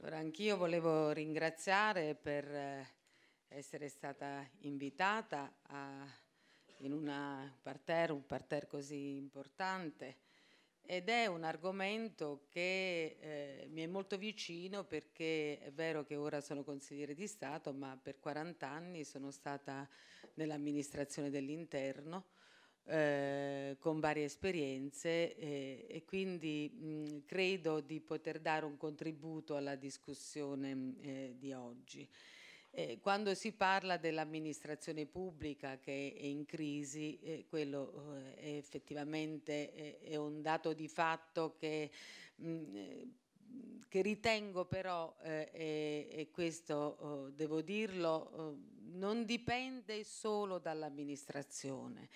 Allora, anch'io volevo ringraziare per eh, essere stata invitata a, in una parterre, un parterre così importante ed è un argomento che eh, mi è molto vicino perché è vero che ora sono consigliere di Stato ma per 40 anni sono stata nell'amministrazione dell'interno eh, con varie esperienze eh, e quindi mh, credo di poter dare un contributo alla discussione eh, di oggi. Eh, quando si parla dell'amministrazione pubblica che è in crisi, eh, quello è effettivamente è, è un dato di fatto che mh, che ritengo però, eh, e, e, questo eh, devo dirlo, eh, non dipende solo dall'amministrazione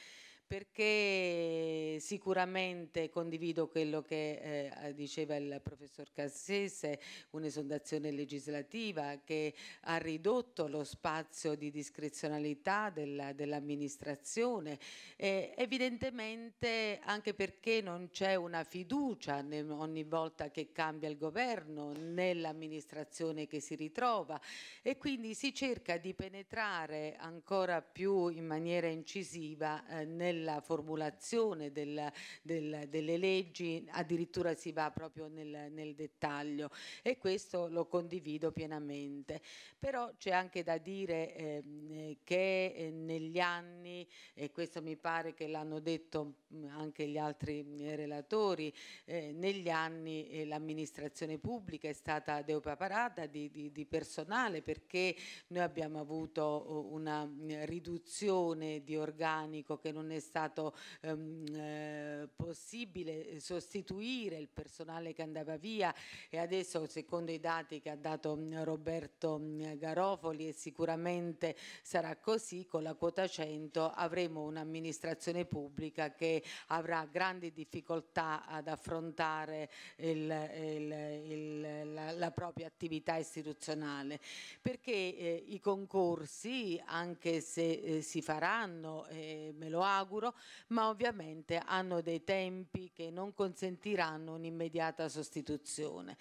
perché sicuramente condivido quello che eh, eh, diceva il professor Cassese, un'esondazione legislativa che ha ridotto lo spazio di discrezionalità dell'amministrazione, dell evidentemente anche perché non c'è una fiducia ogni volta che cambia il governo nell'amministrazione che si ritrova e quindi si cerca di penetrare ancora più in maniera incisiva eh, nel nella formulazione del, del, delle leggi addirittura si va proprio nel, nel, dettaglio e questo lo condivido pienamente. Però c'è anche da dire ehm, eh, che eh, negli anni, e questo mi pare che l'hanno detto mm, anche gli altri mm, relatori, eh, negli anni eh, l'amministrazione pubblica è stata deupaparata di, di, di personale perché noi abbiamo avuto oh, una mm, riduzione di organico che non è stata stato ehm, eh, possibile sostituire il personale che andava via e adesso secondo i dati che ha dato mm, Roberto mm, Garofoli e sicuramente sarà così, con la quota 100 avremo un'amministrazione pubblica che avrà grandi difficoltà ad affrontare il, il, il, la, la, propria attività istituzionale perché eh, i concorsi anche se eh, si faranno, eh, me lo auguro, auguro, ma ovviamente hanno dei tempi che non consentiranno un'immediata sostituzione.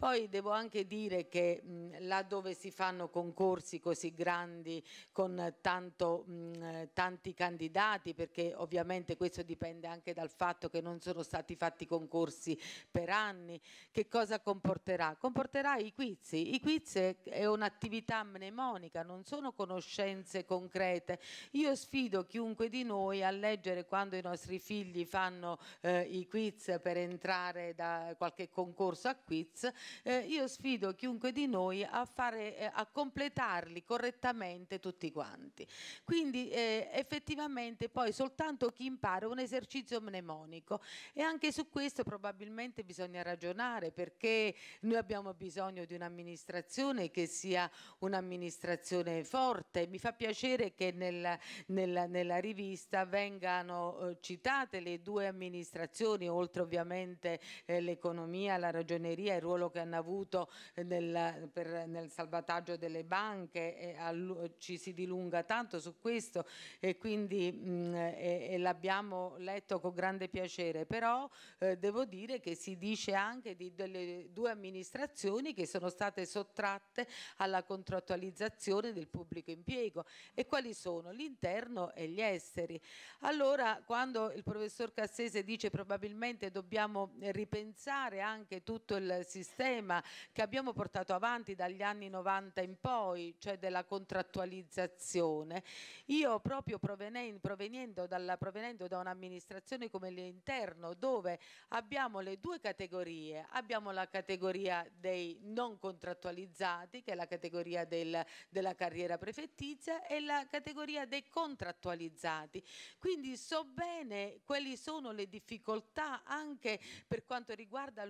Poi devo anche dire che mh, là dove si fanno concorsi così grandi con tanto, mh, tanti candidati, perché ovviamente questo dipende anche dal fatto che non sono stati fatti concorsi per anni, che cosa comporterà? Comporterà i quiz. I quiz è un'attività mnemonica, non sono conoscenze concrete. Io sfido chiunque di noi a leggere quando i nostri figli fanno eh, i quiz per entrare da qualche concorso a quiz eh, io sfido chiunque di noi a, fare, eh, a completarli correttamente tutti quanti. Quindi eh, effettivamente poi soltanto chi impara un esercizio mnemonico e anche su questo probabilmente bisogna ragionare perché noi abbiamo bisogno di un'amministrazione che sia un'amministrazione forte. Mi fa piacere che nel, nella, nella rivista vengano eh, citate le due amministrazioni, oltre ovviamente eh, l'economia, la ragioneria e il ruolo che che hanno avuto nel, per, nel salvataggio delle banche, al, ci si dilunga tanto su questo e quindi mm, l'abbiamo letto con grande piacere, però eh, devo dire che si dice anche di delle due amministrazioni che sono state sottratte alla contrattualizzazione del pubblico impiego e quali sono l'interno e gli esteri. Allora quando il professor Cassese dice probabilmente dobbiamo ripensare anche tutto il sistema sistema che abbiamo portato avanti dagli anni 90 in poi, cioè della contrattualizzazione. Io proprio provenendo, dalla, provenendo da un'amministrazione come l'interno dove abbiamo le due categorie, abbiamo la categoria dei non contrattualizzati che è la categoria del, della carriera prefettizia e la categoria dei contrattualizzati. Quindi so bene quali sono le difficoltà anche per quanto riguarda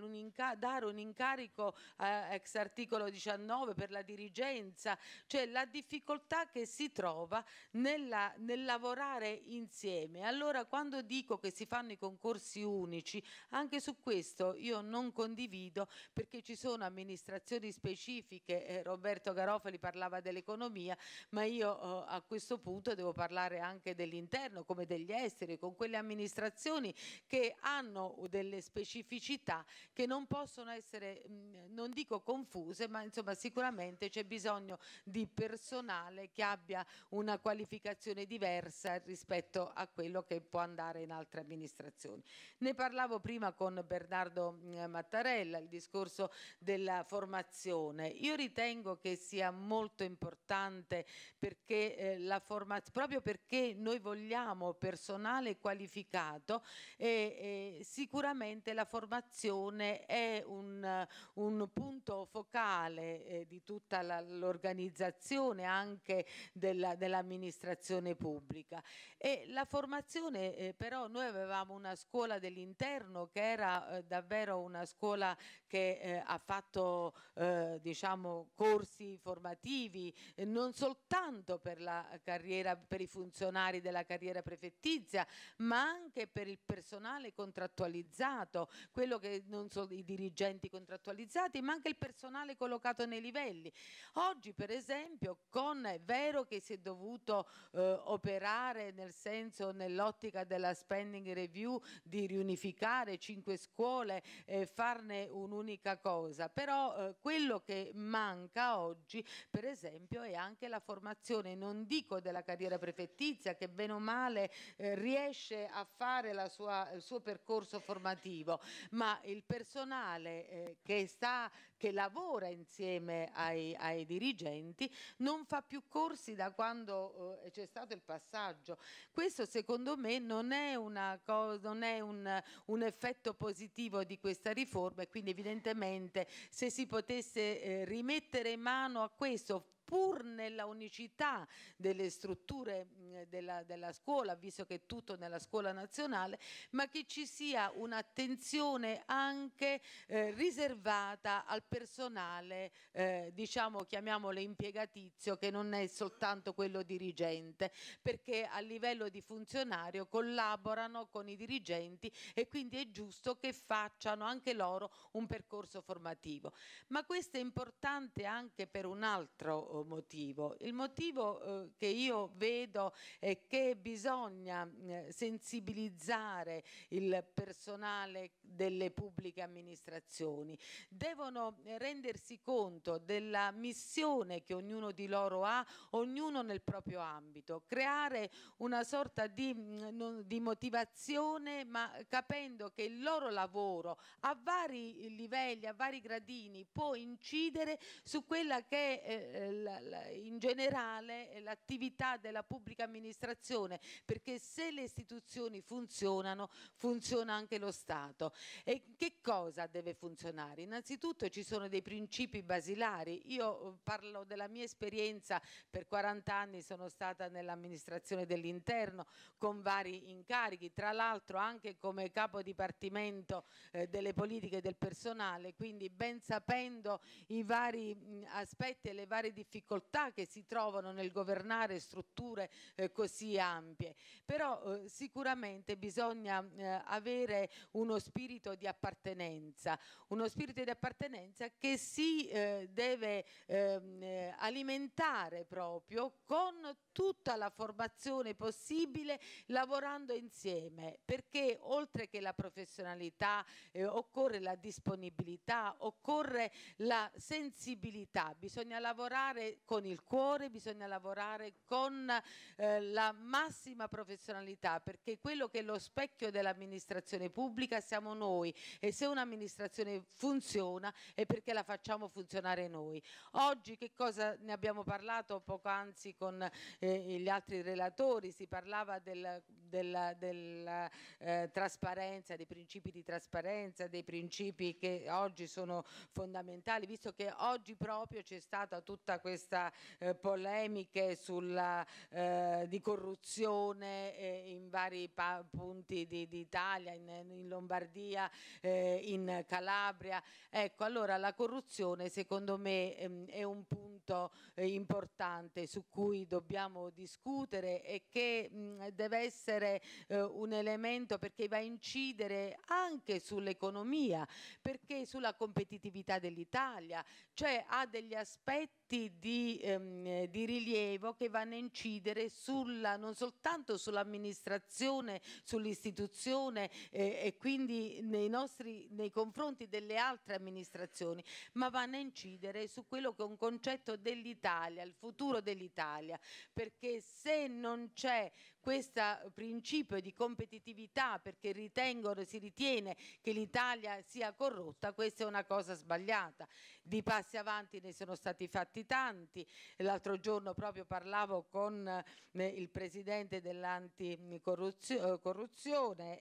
dare un incarico incarico eh, ex articolo 19 per la dirigenza, cioè la difficoltà che si trova nella, nel lavorare insieme. Allora quando dico che si fanno i concorsi unici, anche su questo io non condivido perché ci sono amministrazioni specifiche, eh, Roberto Garofali parlava dell'economia, ma io eh, a questo punto devo parlare anche dell'interno come degli esteri, con quelle amministrazioni che hanno delle specificità che non possono essere non dico confuse, ma insomma sicuramente c'è bisogno di personale che abbia una qualificazione diversa rispetto a quello che può andare in altre amministrazioni. Ne parlavo prima con Bernardo Mattarella, il discorso della formazione. Io ritengo che sia molto importante perché eh, la formazione, proprio perché noi vogliamo personale qualificato, eh, eh, sicuramente la formazione è un, un punto focale eh, di tutta l'organizzazione anche della, dell'amministrazione pubblica. E la formazione eh, però noi avevamo una scuola dell'interno che era eh, davvero una scuola che eh, ha fatto eh, diciamo, corsi formativi non soltanto per, carriera, per i funzionari della carriera prefettizia ma anche per il personale contrattualizzato, quello che non so, i dirigenti contrattualizzati attualizzati, ma anche il personale collocato nei livelli. Oggi, per esempio, con, è vero che si è dovuto eh, operare nel senso, nell'ottica della spending review, di riunificare cinque scuole e farne un'unica cosa, però eh, quello che manca oggi, per esempio, è anche la formazione, non dico della carriera prefettizia, che bene o male eh, riesce a fare sua, il suo percorso formativo, ma il personale eh, che che, sta, che lavora insieme ai, ai, dirigenti non fa più corsi da quando eh, c'è stato il passaggio. Questo secondo me non è, cosa, non è un, un, effetto positivo di questa riforma e quindi evidentemente se si potesse eh, rimettere in mano a questo pur nella unicità delle strutture mm, della, della scuola, visto che è tutto nella scuola nazionale, ma che ci sia un'attenzione anche eh, riservata al personale, eh, diciamo, chiamiamolo impiegatizio, che non è soltanto quello dirigente, perché a livello di funzionario collaborano con i dirigenti e quindi è giusto che facciano anche loro un percorso formativo. Ma questo è importante anche per un altro oh, motivo. Il motivo eh, che io vedo è che bisogna eh, sensibilizzare il personale delle pubbliche amministrazioni. Devono eh, rendersi conto della missione che ognuno di loro ha, ognuno nel proprio ambito, creare una sorta di, mm, di motivazione ma capendo che il loro lavoro a vari livelli, a vari gradini può incidere su quella che è eh, in generale eh, l'attività della pubblica amministrazione perché se le istituzioni funzionano funziona anche lo Stato e che cosa deve funzionare? Innanzitutto ci sono dei principi basilari. Io eh, parlo della mia esperienza, per 40 anni sono stata nell'amministrazione dell'interno con vari incarichi, tra l'altro anche come capo dipartimento eh, delle politiche del personale, quindi ben sapendo i vari mh, aspetti e le varie difficoltà che si trovano nel governare strutture eh, così ampie. Però eh, sicuramente bisogna eh, avere uno spirito spirito di appartenenza, uno spirito di appartenenza che si eh, deve ehm, eh, alimentare proprio con tutta la formazione possibile lavorando insieme perché oltre che la professionalità eh, occorre la disponibilità, occorre la sensibilità, bisogna lavorare con il cuore, bisogna lavorare con eh, la massima professionalità perché quello che è lo specchio dell'amministrazione pubblica siamo noi e se un'amministrazione funziona è perché la facciamo funzionare noi. Oggi che cosa ne abbiamo parlato poco anzi con eh, gli altri relatori? Si parlava del della, della eh, trasparenza, dei principi di trasparenza, dei principi che oggi sono fondamentali, visto che oggi proprio c'è stata tutta questa eh, polemica sulla, eh, di corruzione eh, in vari punti d'Italia, in, in, Lombardia, eh, in Calabria. Ecco, allora la corruzione secondo me ehm, è un punto eh, importante su cui dobbiamo discutere e che mh, deve essere essere eh, un elemento perché va a incidere anche sull'economia, perché sulla competitività dell'Italia, cioè ha degli aspetti aspetti di, ehm, di rilievo che vanno a incidere sulla, non soltanto sull'amministrazione, sull'istituzione eh, e quindi nei, nostri, nei confronti delle altre amministrazioni, ma vanno a incidere su quello che è un concetto dell'Italia, il futuro dell'Italia, perché se non c'è questo principio di competitività perché ritengono, si ritiene che l'Italia sia corrotta, questa è una cosa sbagliata. Di passi avanti ne sono stati fatti tanti. L'altro giorno proprio parlavo con eh, il presidente dell'anticorruzione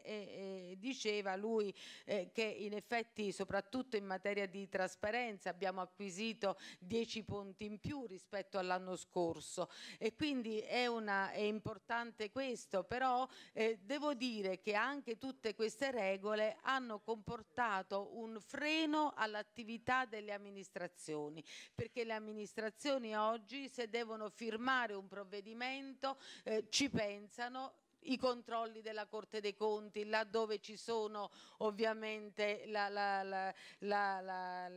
eh, e, e, diceva lui eh, che in effetti soprattutto in materia di trasparenza abbiamo acquisito 10 punti in più rispetto all'anno scorso e quindi è, una, è importante questo, però eh, devo dire che anche tutte queste regole hanno comportato un freno all'attività delle amministrazioni perché le amministrazioni amministrazioni oggi se devono firmare un provvedimento eh, ci pensano i controlli della Corte dei Conti, laddove ci sono ovviamente la, la, la,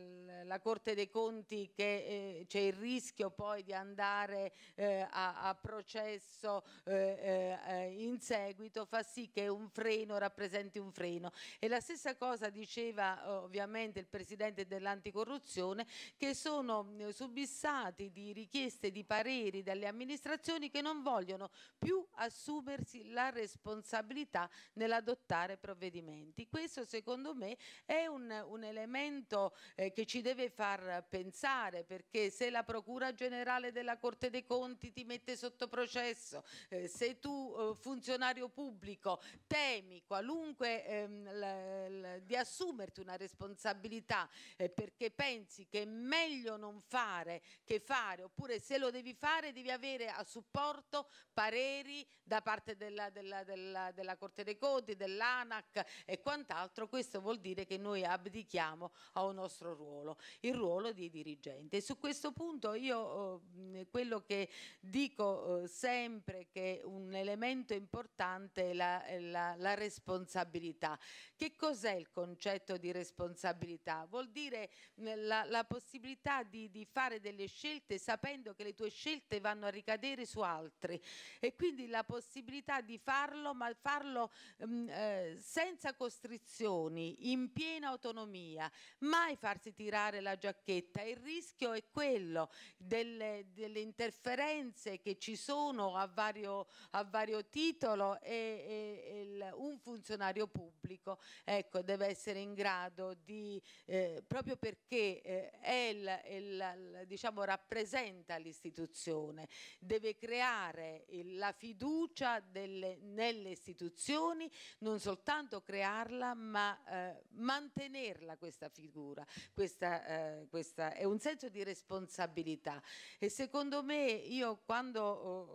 la Corte dei Conti che eh, c'è il rischio poi di andare eh, a, a, processo eh, eh, eh in seguito, fa sì che un freno rappresenti un freno. E la stessa cosa diceva eh, ovviamente il Presidente dell'Anticorruzione che sono subissati di richieste di pareri dalle amministrazioni che non vogliono più assumersi la la responsabilità nell'adottare provvedimenti. Questo secondo me è un, un elemento eh, che ci deve far pensare perché se la Procura Generale della Corte dei Conti ti mette sotto processo, eh, se tu eh, funzionario pubblico temi qualunque ehm, l, l, di assumerti una responsabilità eh, perché pensi che è meglio non fare che fare oppure se lo devi fare devi avere a supporto pareri da parte della, della, della, della Corte dei Conti, dell'ANAC e quant'altro, questo vuol dire che noi abdichiamo a un nostro ruolo, il ruolo di dirigente. su questo punto io eh, quello che dico eh, sempre che un elemento importante è la, la, la responsabilità. Che cos'è il concetto di responsabilità? Vuol dire eh, la, la, possibilità di, di fare delle scelte sapendo che le tue scelte vanno a ricadere su altri e quindi la possibilità di di farlo, ma farlo mh, mm, eh, senza costrizioni, in piena autonomia, mai farsi tirare la giacchetta. Il rischio è quello delle, delle interferenze che ci sono a vario, a vario titolo e, e, e il, un funzionario pubblico ecco, deve essere in grado di, eh, proprio perché eh, è il, il, diciamo, rappresenta l'istituzione, deve creare la fiducia del nelle, nelle istituzioni, non soltanto crearla ma eh, mantenerla questa figura, questa, eh, questa, è un senso di responsabilità e secondo me io quando oh,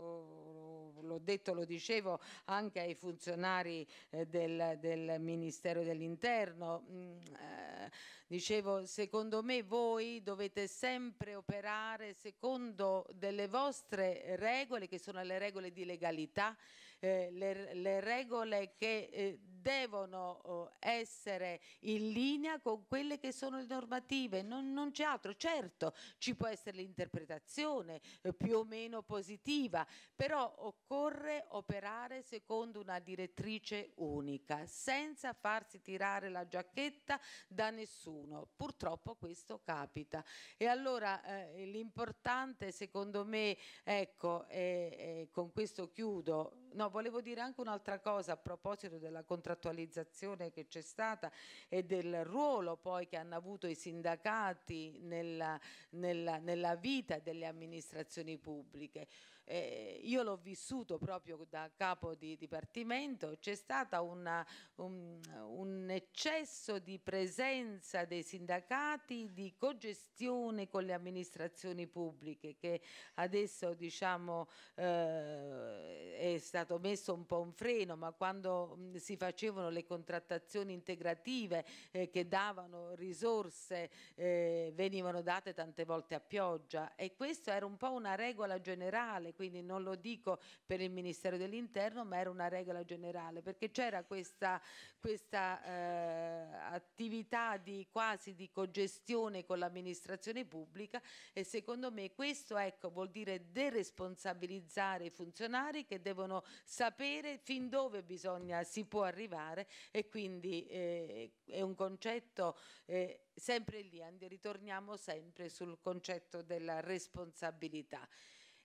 oh, l'ho detto, lo dicevo anche ai funzionari eh, del, del, Ministero dell'Interno, mh, mm, eh, dicevo secondo me voi dovete sempre operare secondo delle vostre regole che sono le regole di legalità eh, le, le, regole che eh, devono eh, essere in linea con quelle che sono le normative, non, non c'è altro. Certo ci può essere l'interpretazione eh, più o meno positiva, però occorre operare secondo una direttrice unica, senza farsi tirare la giacchetta da nessuno. Purtroppo questo capita. E allora eh, l'importante secondo me, ecco, e eh, eh, con questo chiudo, No, volevo dire anche un'altra cosa a proposito della contrattualizzazione che c'è stata e del ruolo poi che hanno avuto i sindacati nella, nella, nella vita delle amministrazioni pubbliche eh, io l'ho vissuto proprio da capo di dipartimento, c'è stato un, un, eccesso di presenza dei sindacati, di cogestione con le amministrazioni pubbliche che adesso diciamo eh, è stato messo un po' un freno, ma quando mm, si facevano le contrattazioni integrative eh, che davano risorse eh, venivano date tante volte a pioggia e questa era un po' una regola generale quindi non lo dico per il Ministero dell'Interno, ma era una regola generale, perché c'era questa, questa eh, attività di, quasi di cogestione con l'amministrazione pubblica e secondo me questo ecco, vuol dire deresponsabilizzare i funzionari che devono sapere fin dove bisogna, si può arrivare e quindi eh, è un concetto... Eh, sempre lì, ritorniamo sempre sul concetto della responsabilità.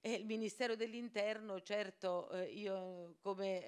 E il Ministero dell'Interno, certo, eh, io come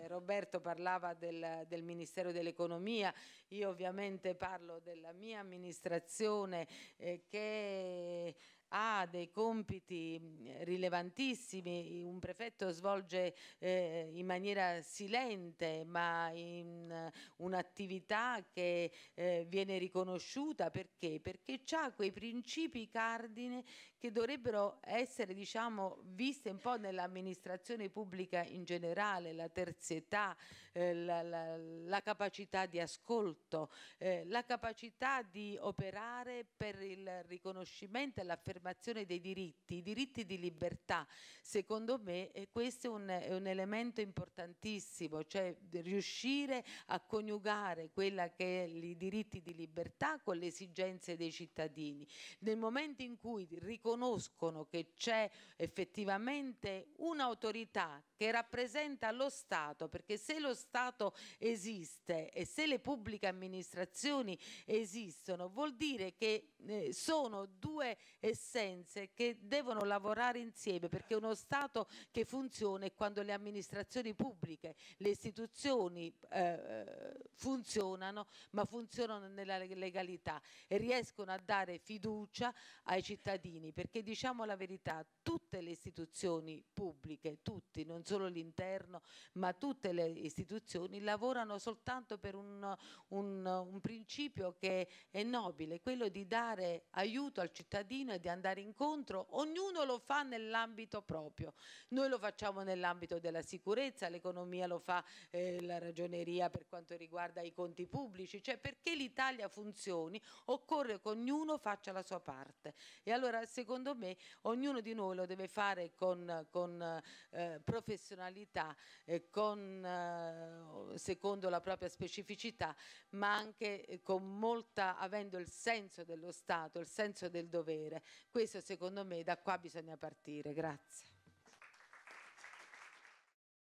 eh, Roberto parlava del, del Ministero dell'Economia, io ovviamente parlo della mia amministrazione eh, che ha dei compiti mm, rilevantissimi, un prefetto svolge eh, in maniera silente ma in uh, un'attività che eh, viene riconosciuta perché? Perché ha quei principi cardine che dovrebbero essere diciamo, viste un po' nell'amministrazione pubblica in generale, la terzietà, eh, la, la, la, capacità di ascolto, eh, la capacità di operare per il riconoscimento e l'affermazione dei diritti, i diritti di libertà. Secondo me eh, questo è un, è un, elemento importantissimo, cioè riuscire a coniugare quella che è i diritti di libertà con le esigenze dei cittadini. Nel momento in cui riconosciamo riconoscono che c'è effettivamente un'autorità che rappresenta lo Stato, perché se lo Stato esiste e se le pubbliche amministrazioni esistono, vuol dire che eh, sono due essenze che devono lavorare insieme, perché uno Stato che funziona è quando le amministrazioni pubbliche, le istituzioni eh, eh funzionano, ma funzionano nella legalità e riescono a dare fiducia ai cittadini perché diciamo la verità, tutte le istituzioni pubbliche, tutti, non solo l'interno, ma tutte le istituzioni lavorano soltanto per un, un, un principio che è nobile, quello di dare aiuto al cittadino e di andare incontro, ognuno lo fa nell'ambito proprio, noi lo facciamo nell'ambito della sicurezza, l'economia lo fa eh, la ragioneria per quanto riguarda i conti pubblici, cioè perché l'Italia funzioni occorre che ognuno faccia la sua parte. E allora, se secondo me ognuno di noi lo deve fare con, con eh, professionalità, eh, con, eh, secondo la propria specificità, ma anche eh, molta, avendo il senso dello Stato, il senso del dovere. Questo secondo me da qua bisogna partire. Grazie.